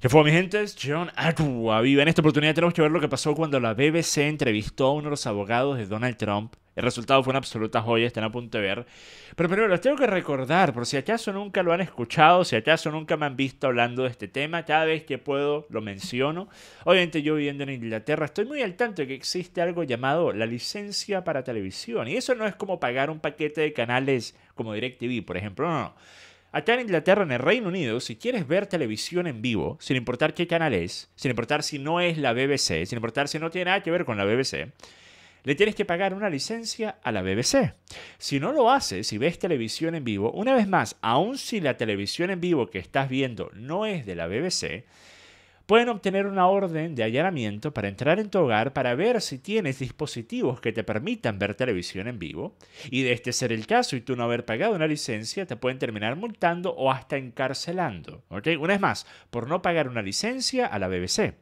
¿Qué fue, mi gente, John Aqua. Viva, en esta oportunidad tenemos que ver lo que pasó cuando la BBC entrevistó a uno de los abogados de Donald Trump. El resultado fue una absoluta joya, están a punto de ver. Pero primero, los tengo que recordar, por si acaso nunca lo han escuchado, si acaso nunca me han visto hablando de este tema, cada vez que puedo lo menciono. Obviamente yo viviendo en Inglaterra estoy muy al tanto de que existe algo llamado la licencia para televisión. Y eso no es como pagar un paquete de canales como DirecTV, por ejemplo, no, no. Acá en Inglaterra, en el Reino Unido, si quieres ver televisión en vivo, sin importar qué canal es, sin importar si no es la BBC, sin importar si no tiene nada que ver con la BBC, le tienes que pagar una licencia a la BBC. Si no lo haces, si ves televisión en vivo, una vez más, aun si la televisión en vivo que estás viendo no es de la BBC, pueden obtener una orden de allanamiento para entrar en tu hogar para ver si tienes dispositivos que te permitan ver televisión en vivo. Y de este ser el caso y tú no haber pagado una licencia, te pueden terminar multando o hasta encarcelando. Una vez más, por no pagar una licencia a la BBC.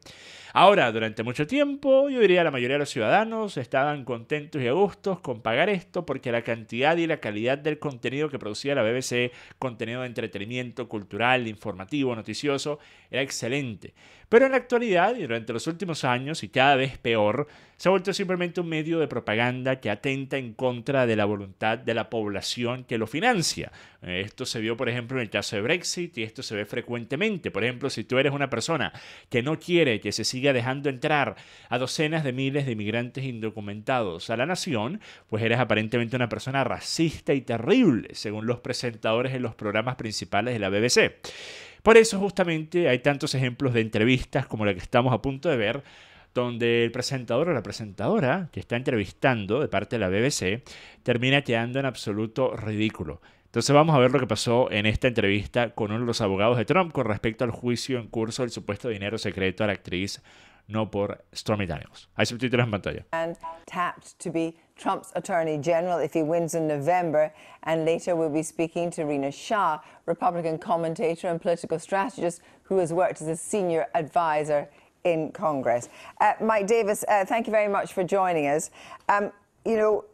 Ahora, durante mucho tiempo, yo diría la mayoría de los ciudadanos estaban contentos y a gustos con pagar esto porque la cantidad y la calidad del contenido que producía la BBC, contenido de entretenimiento, cultural, informativo, noticioso, era excelente. Pero en la actualidad y durante los últimos años, y cada vez peor, se ha vuelto simplemente un medio de propaganda que atenta en contra de la voluntad de la población que lo financia. Esto se vio, por ejemplo, en el caso de Brexit y esto se ve frecuentemente. Por ejemplo, si tú eres una persona que no quiere que se siga dejando entrar a docenas de miles de inmigrantes indocumentados a la nación, pues eres aparentemente una persona racista y terrible, según los presentadores en los programas principales de la BBC. Por eso justamente hay tantos ejemplos de entrevistas como la que estamos a punto de ver, donde el presentador o la presentadora que está entrevistando de parte de la BBC termina quedando en absoluto ridículo. Entonces vamos a ver lo que pasó en esta entrevista con uno de los abogados de Trump con respecto al juicio en curso del supuesto dinero secreto a la actriz no por Stormy Daniels. Hay subtítulos en pantalla. Trump's attorney general if he wins in November. And later we'll be speaking to Rena Shah, Republican commentator and political strategist who has worked as a senior advisor in Congress. Uh, Mike Davis, uh, thank you very much for joining us. Um, you know,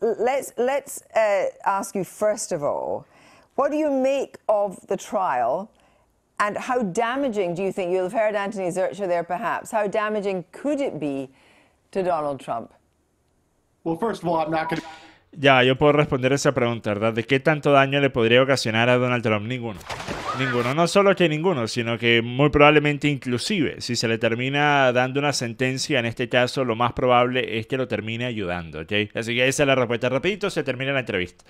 let's let's uh, ask you first of all, what do you make of the trial, and how damaging do you think you'll have heard Anthony Zurcher there? Perhaps how damaging could it be to Donald Trump? Ya, yo puedo responder esa pregunta, ¿verdad? ¿De qué tanto daño le podría ocasionar a Donald Trump? Ninguno. Ninguno. No solo que ninguno, sino que muy probablemente inclusive, si se le termina dando una sentencia, en este caso lo más probable es que lo termine ayudando, ¿ok? Así que esa es la respuesta. Rapidito se termina la entrevista.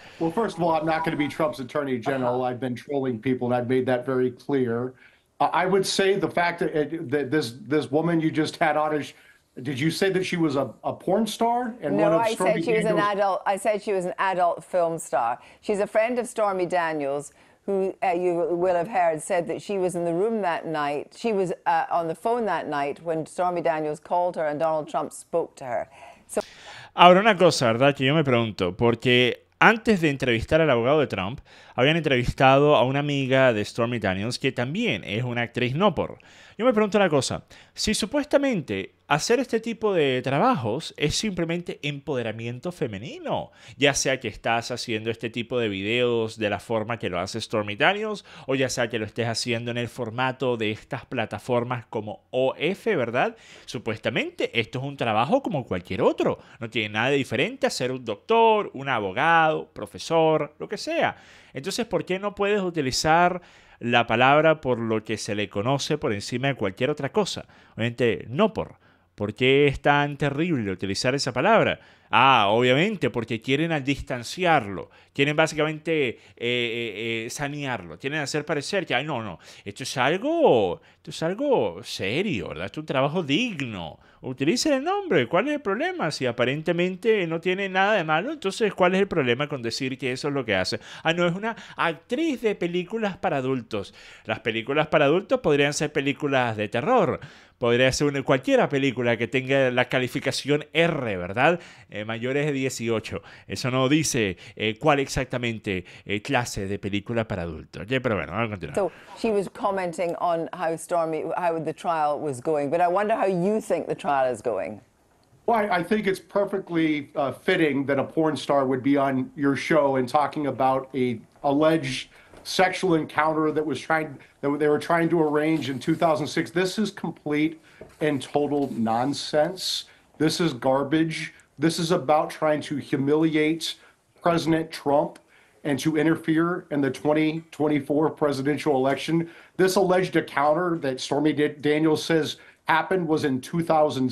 Did you say that she was a, a porn star? And no, I Stormy said she Daniels? was an adult. I said she was an adult film star. She's a friend of Stormy Daniels, who uh, you will have heard said that she was in the room that night. She was uh, on the phone that night when Stormy Daniels called her and Donald Trump spoke to her. Ahora una cosa, verdad, que yo me pregunto, porque antes de entrevistar al abogado de Trump, habían entrevistado a una amiga de Stormy Daniels que también es una actriz no Yo me pregunto una cosa, si supuestamente Hacer este tipo de trabajos es simplemente empoderamiento femenino, ya sea que estás haciendo este tipo de videos de la forma que lo hace Stormy Daniels o ya sea que lo estés haciendo en el formato de estas plataformas como OF, ¿verdad? Supuestamente esto es un trabajo como cualquier otro, no tiene nada de diferente a ser un doctor, un abogado, profesor, lo que sea. Entonces, ¿por qué no puedes utilizar la palabra por lo que se le conoce por encima de cualquier otra cosa? Obviamente, no por. ¿Por qué es tan terrible utilizar esa palabra? Ah, obviamente, porque quieren al distanciarlo, quieren básicamente eh, eh, eh, sanearlo, quieren hacer parecer que, ay, no, no, esto es algo, es algo serio, ¿verdad? Esto es un trabajo digno. Utilice el nombre, ¿cuál es el problema? Si aparentemente no tiene nada de malo, entonces, ¿cuál es el problema con decir que eso es lo que hace? Ah, no, es una actriz de películas para adultos. Las películas para adultos podrían ser películas de terror, podría ser una, cualquiera película que tenga la calificación R, ¿verdad? mayores de 18. Eso no dice eh, cuál exactamente eh, clase de película para adultos. Yeah, pero bueno, vamos a continuar. So she was commenting on how Stormy, how the trial was going, but I wonder how you think the trial is going. Well, I, I think it's perfectly uh, fitting that a porn star would be on your show and talking about a alleged sexual encounter that was trying that they were trying to arrange in 2006. This is complete and total nonsense. This is garbage. This is about trying to humiliate President Trump and to interfere in the 2024 presidential election. This alleged encounter that Stormy Daniels says happened was in 2006.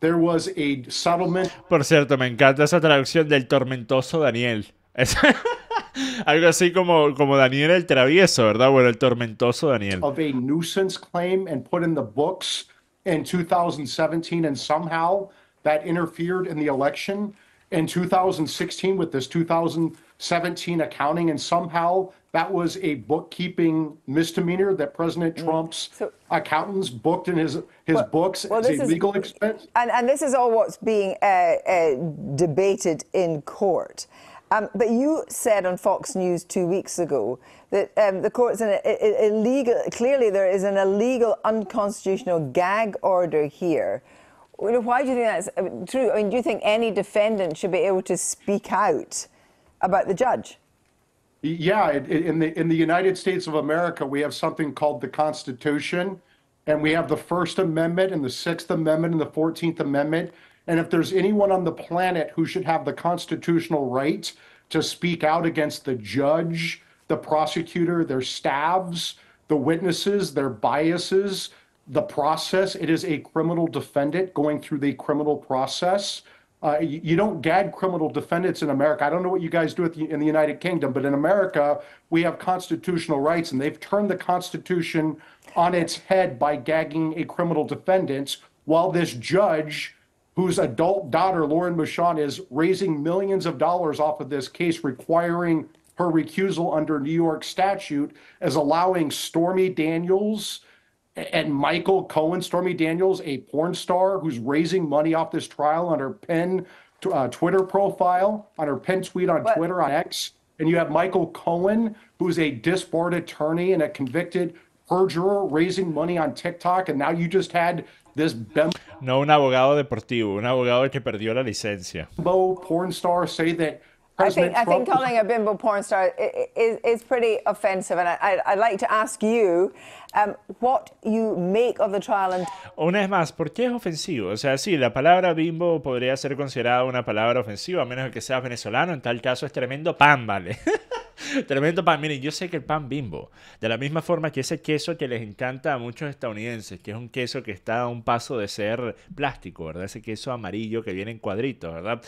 There was a settlement. Por cierto, me encanta esa traducción del tormentoso Daniel. Es algo así como, como Daniel el travieso, ¿verdad? Bueno, el tormentoso Daniel. Of a nuisance claim and put in the books in 2017 and somehow that interfered in the election in 2016 with this 2017 accounting, and somehow that was a bookkeeping misdemeanor that President mm. Trump's so, accountants booked in his his well, books well, as a is, legal expense. And, and this is all what's being uh, uh, debated in court. Um, but you said on Fox News two weeks ago that um, the court's an illegal. Clearly, there is an illegal, unconstitutional gag order here why do you think that's true? I mean, do you think any defendant should be able to speak out about the judge? Yeah, in the in the United States of America, we have something called the Constitution, and we have the First Amendment and the Sixth Amendment and the Fourteenth Amendment. And if there's anyone on the planet who should have the constitutional right to speak out against the judge, the prosecutor, their staffs, the witnesses, their biases, the process. It is a criminal defendant going through the criminal process. Uh, you, you don't gag criminal defendants in America. I don't know what you guys do the, in the United Kingdom, but in America, we have constitutional rights, and they've turned the Constitution on its head by gagging a criminal defendant while this judge, whose adult daughter, Lauren Michon, is raising millions of dollars off of this case, requiring her recusal under New York statute, is allowing Stormy Daniels and Michael Cohen, Stormy Daniels, a porn star who's raising money off this trial on her pen, uh, Twitter profile, on her pen tweet on what? Twitter, on X. And you have Michael Cohen, who's a disbarred attorney and a convicted perjurer raising money on TikTok. And now you just had this bembo. No, un abogado deportivo, un abogado que perdió la licencia. Bembo porn star say that I think, I think calling a bimbo porn star is, is pretty offensive, and I, I'd like to ask you um, what you make of the trial. And... Una vez más, ¿por qué es ofensivo? O sea, sí, la palabra bimbo podría ser considerada una palabra ofensiva, a menos que seas venezolano. En tal caso, es tremendo pan, vale. Tremendo pan. Miren, yo sé que el pan bimbo, de la misma forma que ese queso que les encanta a muchos estadounidenses, que es un queso que está a un paso de ser plástico, ¿verdad? Ese queso amarillo que viene en cuadritos, ¿verdad?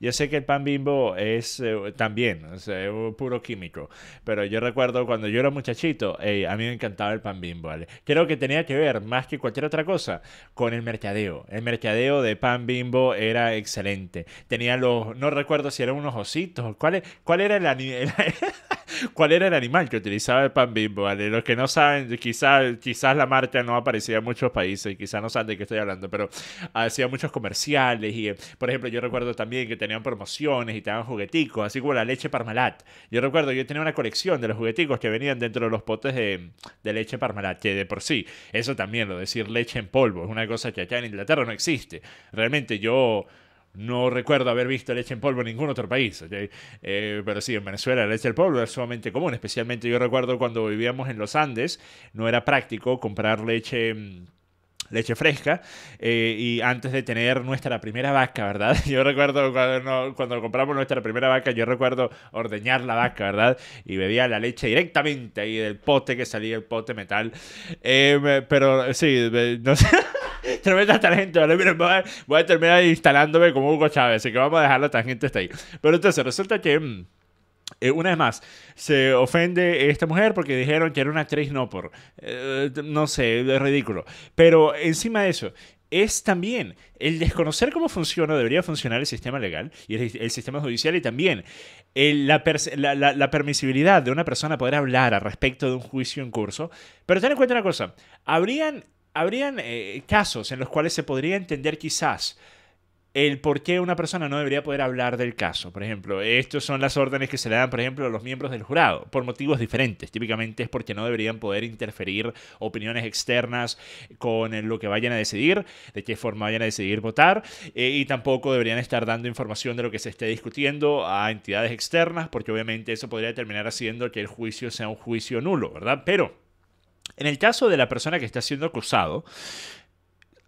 Yo sé que el pan bimbo es eh, también, o sea, puro químico. Pero yo recuerdo cuando yo era muchachito, a mí me encantaba el pan bimbo, ¿vale? Creo que tenía que ver, más que cualquier otra cosa, con el mercadeo. El mercadeo de pan bimbo era excelente. Tenía los, no recuerdo si eran unos ositos, ¿cuál, cuál era el, el ¿Cuál era el animal que utilizaba el pan bimbo? ¿Vale? Los que no saben, quizás quizás la marca no aparecía en muchos países, quizás no saben de qué estoy hablando, pero hacía muchos comerciales y, por ejemplo, yo recuerdo también que tenían promociones y tenían jugueticos, así como la leche Parmalat. Yo recuerdo, yo tenía una colección de los jugueticos que venían dentro de los potes de, de leche Parmalat, que de por sí, eso también, lo decir leche en polvo, es una cosa que acá en Inglaterra no existe. Realmente yo... No recuerdo haber visto leche en polvo en ningún otro país, eh, pero sí, en Venezuela la leche en polvo es sumamente común, especialmente yo recuerdo cuando vivíamos en los Andes, no era práctico comprar leche mm, leche fresca eh, y antes de tener nuestra primera vaca, ¿verdad? Yo recuerdo cuando, cuando, compramos nuestra primera vaca, yo recuerdo ordeñar la vaca, ¿verdad? Y bebía la leche directamente ahí del pote que salía el pote metal. Em, pero sí, no sé. Tremenda talento, ¿vale? voy, a, voy a terminar instalándome como Hugo Chávez, así que vamos a dejar la tangente hasta ahí. Pero entonces resulta que... Mm, eh, una vez más, se ofende esta mujer porque dijeron que era una actriz no por. Eh, no sé, es ridículo. Pero encima de eso, es también el desconocer cómo funciona, debería funcionar el sistema legal y el, sistema judicial y también la, permisibilidad de una persona poder hablar al respecto de un juicio en curso. Pero ten en cuenta una cosa, habrían, habrían eh, casos en los cuales se podría entender quizás el por qué una persona no debería poder hablar del caso. Por ejemplo, estas son las órdenes que se le dan, por ejemplo, a los miembros del jurado, por motivos diferentes. Típicamente es porque no deberían poder interferir opiniones externas con lo que vayan a decidir, de qué forma vayan a decidir votar, eh, y tampoco deberían estar dando información de lo que se esté discutiendo a entidades externas, porque obviamente eso podría terminar haciendo que el juicio sea un juicio nulo, ¿verdad? Pero... En el caso de la persona que está siendo acusado,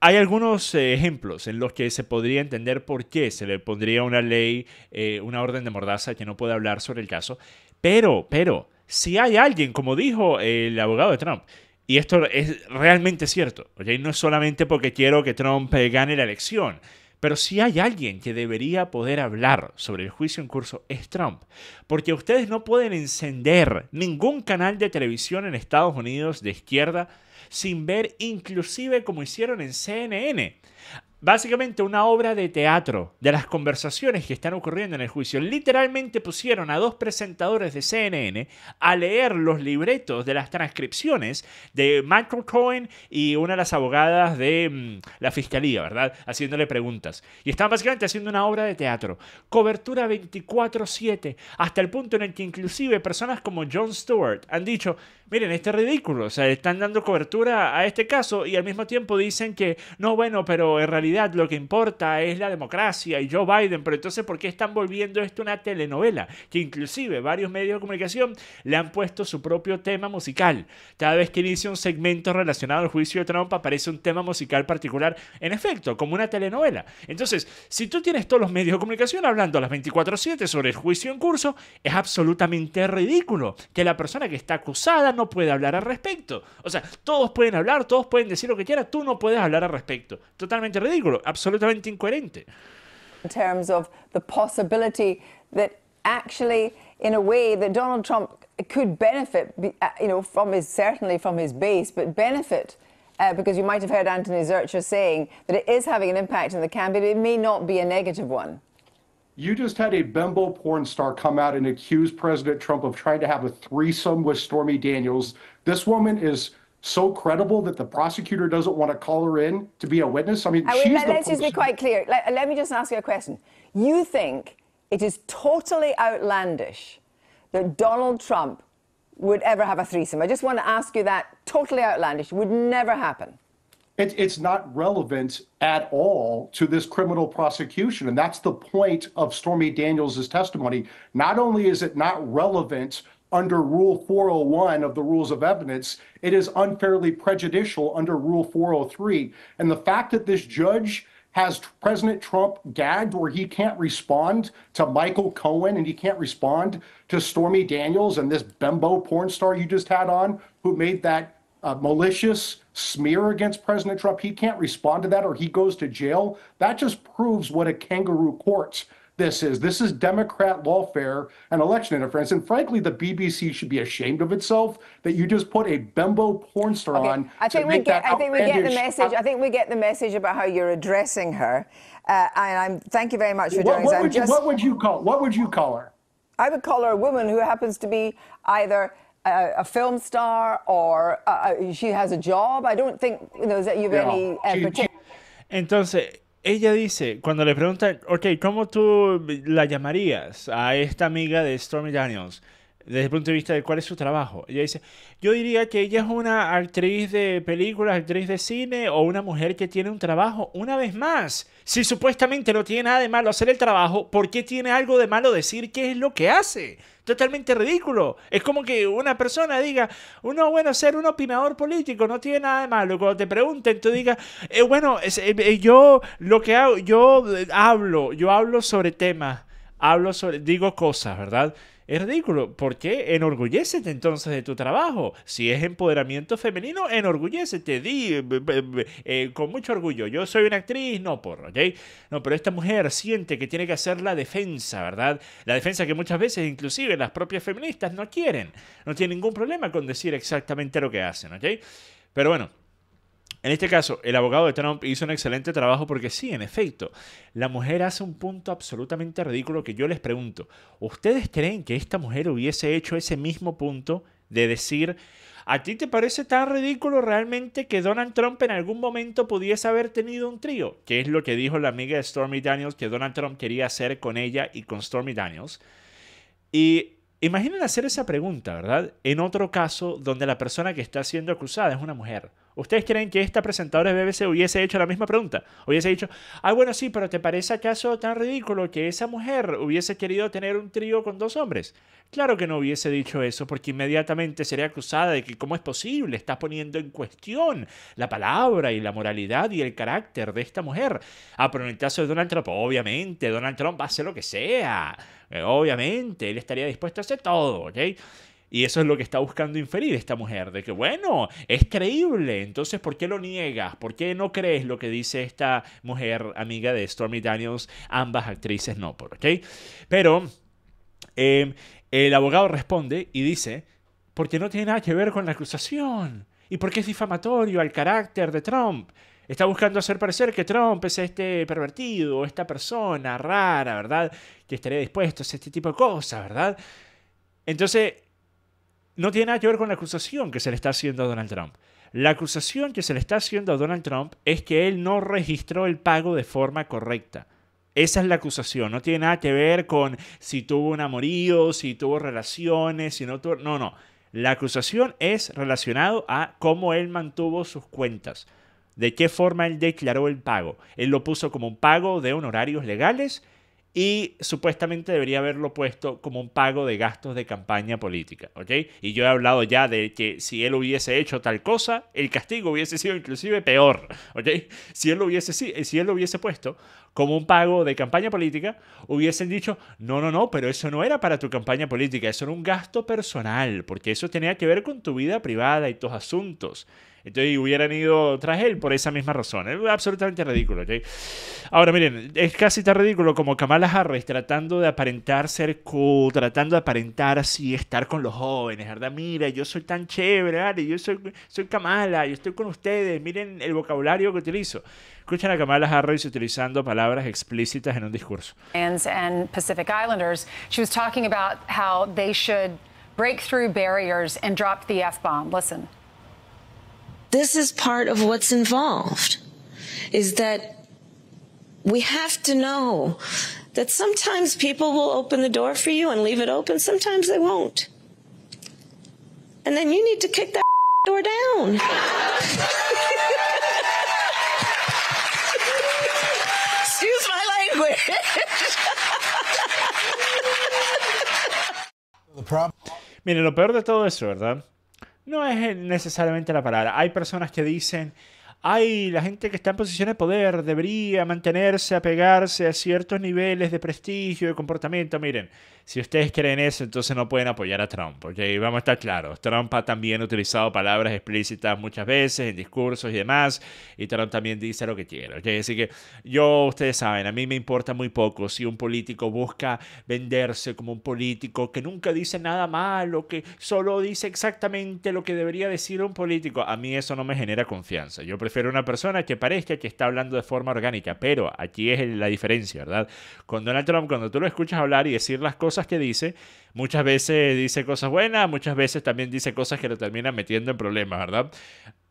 hay algunos eh, ejemplos en los que se podría entender por qué se le pondría una ley, eh, una orden de mordaza que no puede hablar sobre el caso, pero, pero, si hay alguien, como dijo el abogado de Trump, y esto es realmente cierto, y no es solamente porque quiero que Trump gane la elección, pero si hay alguien que debería poder hablar sobre el juicio en curso es Trump, porque ustedes no pueden encender ningún canal de televisión en Estados Unidos de izquierda sin ver inclusive como hicieron en CNN básicamente una obra de teatro de las conversaciones que están ocurriendo en el juicio. Literalmente pusieron a dos presentadores de CNN a leer los libretos de las transcripciones de Michael Cohen y una de las abogadas de mm, la fiscalía, ¿verdad? Haciéndole preguntas. Y estaban básicamente haciendo una obra de teatro. Cobertura 24-7, hasta el punto en el que inclusive personas como John Stewart han dicho, miren, este es ridículo, o sea, están dando cobertura a este caso y al mismo tiempo dicen que, no, bueno, pero en realidad lo que importa es la democracia y Joe Biden, pero entonces ¿por qué están volviendo esto una telenovela? Que inclusive varios medios de comunicación le han puesto su propio tema musical. Cada vez que inicia un segmento relacionado al juicio de Trump aparece un tema musical particular, en efecto, como una telenovela. Entonces, si tú tienes todos los medios de comunicación hablando a las 24/7 sobre el juicio en curso, es absolutamente ridículo que la persona que está acusada no pueda hablar al respecto. O sea, todos pueden hablar, todos pueden decir lo que quieran, tú no puedes hablar al respecto. Totalmente ridículo. ridículo, absolutamente In terms of the possibility that actually, in a way, that Donald Trump could benefit, uh, you know, from his certainly from his base, but benefit. Uh, because you might have heard Anthony Zurcher saying that it is having an impact in the campaign, but it may not be a negative one. You just had a Bembo porn star come out and accuse President Trump of trying to have a threesome with Stormy Daniels. This woman is so credible that the prosecutor doesn't want to call her in to be a witness? I mean, I mean let, us just be quite clear. Let, let me just ask you a question. You think it is totally outlandish that Donald Trump would ever have a threesome? I just want to ask you that. Totally outlandish. Would never happen. It, it's not relevant at all to this criminal prosecution. And that's the point of Stormy Daniels' testimony. Not only is it not relevant under Rule 401 of the rules of evidence, it is unfairly prejudicial under Rule 403. And the fact that this judge has President Trump gagged where he can't respond to Michael Cohen and he can't respond to Stormy Daniels and this bimbo porn star you just had on who made that uh, malicious smear against President Trump. He can't respond to that or he goes to jail. That just proves what a kangaroo court this is. This is Democrat lawfare and election interference. And frankly, the BBC should be ashamed of itself that you just put a bimbo porn star okay. on. I think, we get, I think we get the message. I think we get the message about how you're addressing her. Uh, and I'm, thank you very much for what, doing what would, you, just, what would you call? What would you call her? I would call her a woman who happens to be either a, a film star or uh, uh she has a job. I don't think you know, that you've yeah. any uh, particular. Entonces, ella dice, cuando le preguntan, ok, ¿cómo tú la llamarías a esta amiga de Stormy Daniels? Desde el punto de vista de cuál es su trabajo. Ella dice, yo diría que ella es una actriz de películas, actriz de cine o una mujer que tiene un trabajo. Una vez más, si supuestamente no tiene nada de malo hacer el trabajo, ¿por qué tiene algo de malo decir qué es lo que hace? totalmente ridículo. Es como que una persona diga, uno, bueno, ser un opinador político no tiene nada de malo. Cuando te pregunten, tú digas, eh, bueno, eh, eh, yo lo que hago, yo hablo, yo hablo sobre temas, hablo sobre, digo cosas, ¿verdad? Es ridículo. porque qué? Enorgullécete entonces de tu trabajo. Si es empoderamiento femenino, enorgullécete. Di eh, con mucho orgullo. Yo soy una actriz, no por, ¿ok? No, pero esta mujer siente que tiene que hacer la defensa, ¿verdad? La defensa que muchas veces, inclusive, las propias feministas no quieren. No tiene ningún problema con decir exactamente lo que hacen, ¿ok? Pero bueno. En este caso, el abogado de Trump hizo un excelente trabajo porque sí, en efecto, la mujer hace un punto absolutamente ridículo que yo les pregunto, ¿ustedes creen que esta mujer hubiese hecho ese mismo punto de decir, ¿a ti te parece tan ridículo realmente que Donald Trump en algún momento pudiese haber tenido un trío? Que es lo que dijo la amiga de Stormy Daniels que Donald Trump quería hacer con ella y con Stormy Daniels. Y imaginen hacer esa pregunta, ¿verdad? En otro caso donde la persona que está siendo acusada es una mujer. ¿Ustedes creen que esta presentadora de BBC hubiese hecho la misma pregunta? Hubiese dicho, ah, bueno, sí, pero ¿te parece acaso tan ridículo que esa mujer hubiese querido tener un trío con dos hombres? Claro que no hubiese dicho eso, porque inmediatamente sería acusada de que cómo es posible, estás poniendo en cuestión la palabra y la moralidad y el carácter de esta mujer. Ah, pero en el caso de Donald Trump, obviamente, Donald Trump hace lo que sea. Eh, obviamente, él estaría dispuesto a hacer todo, ¿ok? Y eso es lo que está buscando inferir esta mujer, de que bueno, es creíble, entonces ¿por qué lo niegas? ¿Por qué no crees lo que dice esta mujer amiga de Stormy Daniels, ambas actrices no, ¿por qué? Pero em, el abogado responde y dice, porque no tiene nada que ver con la acusación y porque es difamatorio al carácter de Trump. Está buscando hacer parecer que Trump es este pervertido, esta persona rara, ¿verdad? Que estaría dispuesto a hacer este tipo de cosas, ¿verdad? Entonces no tiene nada que ver con la acusación que se le está haciendo a Donald Trump. La acusación que se le está haciendo a Donald Trump es que él no registró el pago de forma correcta. Esa es la acusación, no tiene nada que ver con si tuvo un amorío, si tuvo relaciones, si no tuvo... No, no. La acusación es relacionado a cómo él mantuvo sus cuentas, de qué forma él declaró el pago. Él lo puso como un pago de honorarios legales y supuestamente debería haberlo puesto como un pago de gastos de campaña política, ¿ok? Y yo he hablado ya de que si él hubiese hecho tal cosa, el castigo hubiese sido inclusive peor, ¿ok? Si él lo hubiese, si él lo hubiese puesto como un pago de campaña política, hubiesen dicho, no, no, no, pero eso no era para tu campaña política, eso era un gasto personal, porque eso tenía que ver con tu vida privada y tus asuntos. Entonces hubieran ido tras él por esa misma razón. Es absolutamente ridículo. Ahora, miren, es casi tan ridículo como Kamala Harris tratando de aparentar ser cool, tratando de aparentar así, estar con los jóvenes, ¿verdad? Mira, yo soy tan chévere, Yo soy, soy Kamala, yo estoy con ustedes, miren el vocabulario que utilizo. Escuchen a Kamala Harris utilizando palabras explícitas en un discurso. And Pacific Islanders, she was talking about how they should break through barriers and drop the F bomb. Listen. This is part of what's involved is that we have to know that sometimes people will open the door for you and leave it open. Sometimes they won't. And then you need to kick that door down. Excuse my language. I lo peor de todo eso, ¿verdad? no es necesariamente la palabra. Hay personas que dicen ay, la gente que está en posición de poder debería mantenerse, apegarse a ciertos niveles de prestigio, de comportamiento. Miren, si ustedes creen eso, entonces no pueden apoyar a Trump, ¿ok? Vamos a estar claros. Trump ha también utilizado palabras explícitas muchas veces en discursos y demás, y Trump también dice lo que quiere, ¿ok? Así que yo, ustedes saben, a mí me importa muy poco si un político busca venderse como un político que nunca dice nada malo, que solo dice exactamente lo que debería decir un político. A mí eso no me genera confianza. Yo Prefiero una persona que parezca que está hablando de forma orgánica, pero aquí es la diferencia, ¿verdad? Con Donald Trump, cuando tú lo escuchas hablar y decir las cosas que dice, muchas veces dice cosas buenas, muchas veces también dice cosas que lo terminan metiendo en problemas, ¿verdad?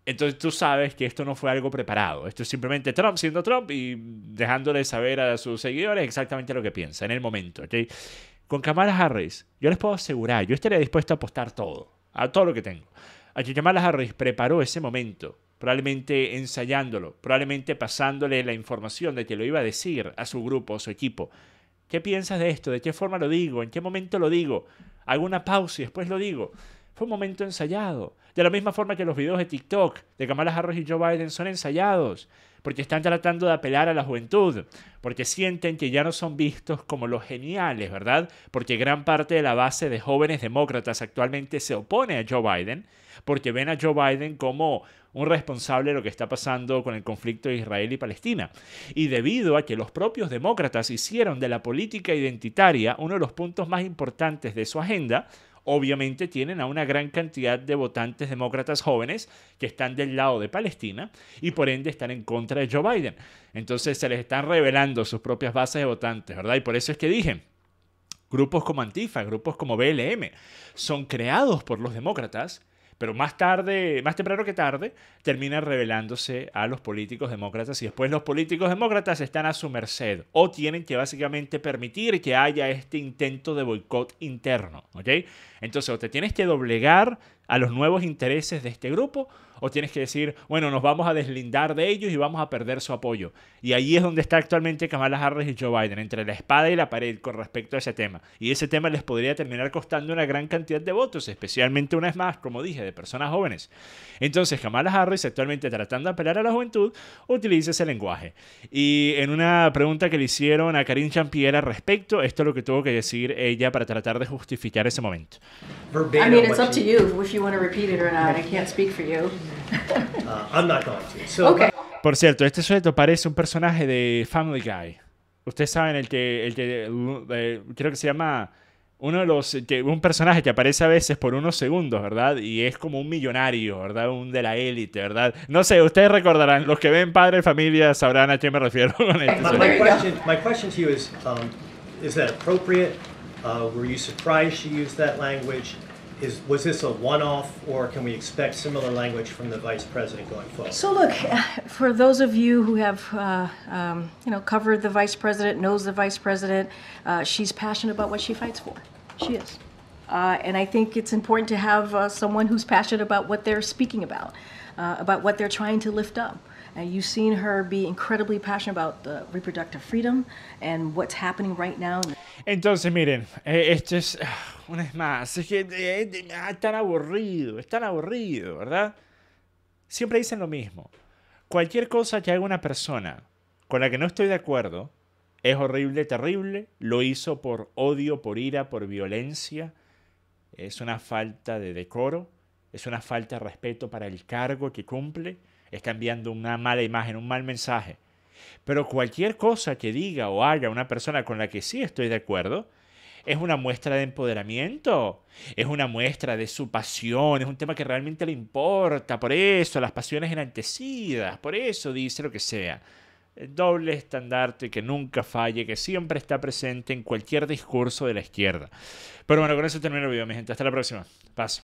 Entonces tú sabes que esto no fue algo preparado, esto es simplemente Trump siendo Trump y dejándole saber a sus seguidores exactamente lo que piensa en el momento, ¿ok? Con Kamala Harris, yo les puedo asegurar, yo estaría dispuesto a apostar todo, a todo lo que tengo. A que Kamala Harris preparó ese momento probablemente ensayándolo, probablemente pasándole la información de que lo iba a decir a su grupo, o su equipo. ¿Qué piensas de esto? ¿De qué forma lo digo? ¿En qué momento lo digo? Hago una pausa y después lo digo. Fue un momento ensayado. De la misma forma que los videos de TikTok de Kamala Harris y Joe Biden son ensayados, porque están tratando de apelar a la juventud, porque sienten que ya no son vistos como los geniales, ¿verdad? Porque gran parte de la base de jóvenes demócratas actualmente se opone a Joe Biden, porque ven a Joe Biden como un responsable de lo que está pasando con el conflicto de Israel y Palestina. Y debido a que los propios demócratas hicieron de la política identitaria uno de los puntos más importantes de su agenda, obviamente tienen a una gran cantidad de votantes demócratas jóvenes que están del lado de Palestina y por ende están en contra de Joe Biden. Entonces se les están revelando sus propias bases de votantes, ¿verdad? Y por eso es que dije, grupos como Antifa, grupos como BLM, son creados por los demócratas pero más tarde, más temprano que tarde, termina revelándose a los políticos demócratas y después los políticos demócratas están a su merced o tienen que básicamente permitir que haya este intento de boicot interno, ¿ok? Entonces o te tienes que doblegar a los nuevos intereses de este grupo o tienes que decir, bueno, nos vamos a deslindar de ellos y vamos a perder su apoyo. Y ahí es donde está actualmente Kamala Harris y Joe Biden, entre la espada y la pared con respecto a ese tema. Y ese tema les podría terminar costando una gran cantidad de votos, especialmente una vez más, como dije, de personas jóvenes. Entonces, Kamala Harris, actualmente tratando de apelar a la juventud, utiliza ese lenguaje. Y en una pregunta que le hicieron a Karin Champiera respecto, esto es lo que tuvo que decir ella para tratar de justificar ese momento. I Ah, por cierto, este sujeto parece un personaje de Family Guy. Ustedes saben el que, el que eh, creo que se llama uno de los que, un personaje que aparece a veces por unos segundos, ¿verdad? Y es como un millonario, ¿verdad? Un de la élite, ¿verdad? No sé, ustedes recordarán, los que ven Padre y Familia sabrán a qué me refiero con esto. sujeto. my, question, to is, um, is that appropriate? Uh, were language? is, was this a one-off, or can we expect similar language from the vice president going forward? So look, for those of you who have, uh, um, you know, covered the vice president, knows the vice president, uh, she's passionate about what she fights for. She is. Uh, and I think it's important to have uh, someone who's passionate about what they're speaking about, uh, about what they're trying to lift up. you've seen her be incredibly passionate about reproductive freedom and what's happening right now. Entonces, miren, eh, esto es ah, una vez más, es que eh, eh, ah, es tan aburrido, es tan aburrido, ¿verdad? Siempre dicen lo mismo. Cualquier cosa que haga una persona con la que no estoy de acuerdo es horrible, terrible, lo hizo por odio, por ira, por violencia, es una falta de decoro, es una falta de respeto para el cargo que cumple está enviando una mala imagen, un mal mensaje. Pero cualquier cosa que diga o haga una persona con la que sí estoy de acuerdo, es una muestra de empoderamiento, es una muestra de su pasión, es un tema que realmente le importa, por eso las pasiones enaltecidas, por eso dice lo que sea. doble estandarte que nunca falle, que siempre está presente en cualquier discurso de la izquierda. Pero bueno, con eso termino el video, mi gente. Hasta la próxima. Paz.